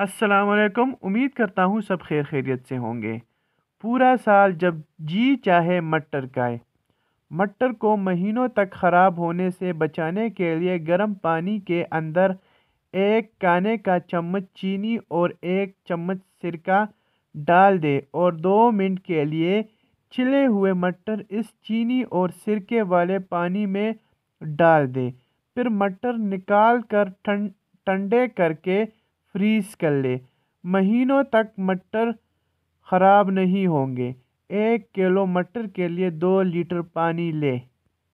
अस्सलाम उम्मीद करता हूँ सब खैर खैरियत से होंगे पूरा साल जब जी चाहे मटर काए मटर को महीनों तक ख़राब होने से बचाने के लिए गर्म पानी के अंदर एक काने का चम्मच चीनी और एक चम्मच सिरका डाल दे और दो मिनट के लिए छिले हुए मटर इस चीनी और सिरके वाले पानी में डाल दे फिर मटर निकाल कर ठंडे करके फ्रीज़ कर ले महीनों तक मटर खराब नहीं होंगे एक किलो मटर के लिए दो लीटर पानी ले